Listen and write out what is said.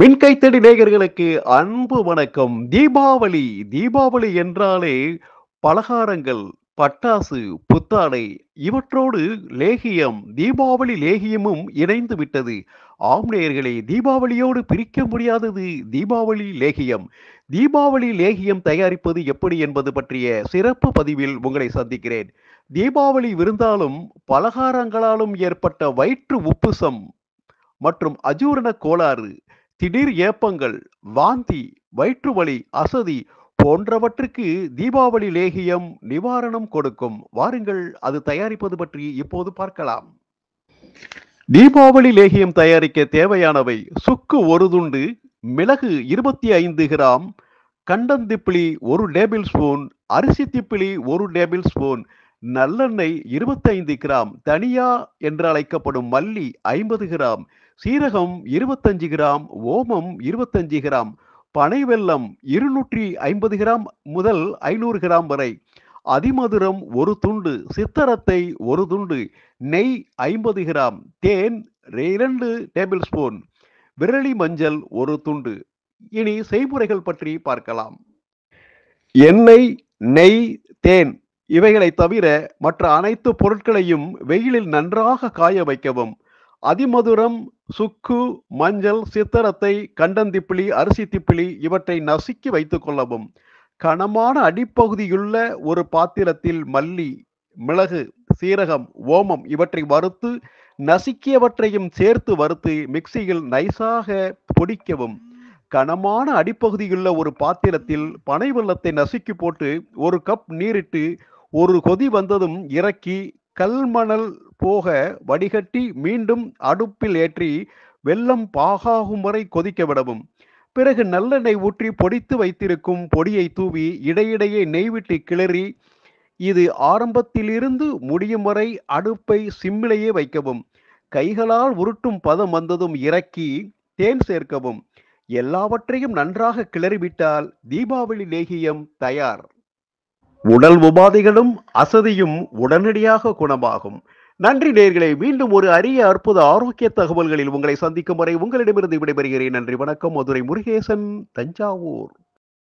மின்கைத்தடி நேயர்களுக்கு அன்பு வணக்கம் தீபாவளி தீபாவளி என்றாலே பலகாரங்கள் பட்டாசு புத்தாடை இவற்றோடு லேகியம் தீபாவளி லேகியமும் இணைந்து விட்டது ஆம்நேயர்களை தீபாவளியோடு பிரிக்க முடியாதது தீபாவளி லேகியம் தீபாவளி லேகியம் தயாரிப்பது எப்படி என்பது பற்றிய சிறப்பு பதிவில் உங்களை சந்திக்கிறேன் தீபாவளி விருந்தாலும் பலகாரங்களாலும் ஏற்பட்ட வயிற்று உப்புசம் மற்றும் அஜூரண கோளாறு திடீர் ஏப்பங்கள் வாந்தி வயிற்றுவலி அசதி போன்றவற்றுக்கு தீபாவளி லேகியம் நிவாரணம் கொடுக்கும் வாருங்கள் அது தயாரிப்பது பற்றி இப்போது பார்க்கலாம் தீபாவளி லேகியம் தயாரிக்க தேவையானவை சுக்கு ஒரு துண்டு மிளகு இருபத்தி ஐந்து கிராம் கண்டந்திப்பிளி ஒரு டேபிள் ஸ்பூன் அரிசி திப்பிளி ஒரு டேபிள் ஸ்பூன் நல்லெண்ணெய் இருபத்தைந்து கிராம் தனியா என்று அழைக்கப்படும் மல்லி ஐம்பது கிராம் சீரகம் இருபத்தஞ்சு கிராம் ஓமம் இருபத்தஞ்சு கிராம் பனை வெள்ளம் இருநூற்றி ஐம்பது கிராம் முதல் ஐநூறு கிராம் வரை அதிமதுரம் ஒரு துண்டு சித்தரத்தை ஒரு துண்டு நெய் ஐம்பது கிராம் தேன் இரண்டு டேபிள் ஸ்பூன் விரலி மஞ்சள் ஒரு துண்டு இனி செய்முறைகள் பற்றி பார்க்கலாம் எண்ணெய் நெய் தேன் இவைகளை தவிர மற்ற அனைத்து பொருட்களையும் வெயிலில் நன்றாக காய வைக்கவும் அதிமதுரம் சுக்கு மஞ்சள் சித்தரத்தை கண்டந்திப்பிளி அரிசி திப்பிளி இவற்றை நசுக்கி வைத்துக் கொள்ளவும் கனமான அடிப்பகுதியுள்ள ஒரு பாத்திரத்தில் மல்லி மிளகு சீரகம் ஓமம் இவற்றை வறுத்து நசுக்கியவற்றையும் சேர்த்து வறுத்து மிக்சியில் நைஸாக பொடிக்கவும் கனமான அடிப்பகுதியுள்ள ஒரு பாத்திரத்தில் பனை வெள்ளத்தை நசுக்கி போட்டு ஒரு கப் நீரிட்டு ஒரு கொதி வந்ததும் இறக்கி கல்மணல் போக வடிகட்டி மீண்டும் அடுப்பில் ஏற்றி வெள்ளம் பாகாகும் வரை கொதிக்க விடவும் பிறகு நல்லெண்ணெய் ஊற்றி பொடித்து வைத்திருக்கும் பொடியை தூவி இடையிடையே நெய்விட்டு கிளறி இது ஆரம்பத்திலிருந்து முடியும் வரை அடுப்பை சிம்மிலேயே வைக்கவும் கைகளால் உருட்டும் பதம் வந்ததும் இறக்கி தேன் சேர்க்கவும் எல்லாவற்றையும் நன்றாக கிளறிவிட்டால் தீபாவளி லேகியம் தயார் உடல் உபாதைகளும் அசதியும் உடனடியாக குணமாகும் நன்றி நேர்களை மீண்டும் ஒரு அரிய அற்புத ஆரோக்கிய தகவல்களில் உங்களை சந்திக்கும் வரை உங்களிடமிருந்து விடைபெறுகிறேன் நன்றி வணக்கம் மதுரை முருகேசன் தஞ்சாவூர்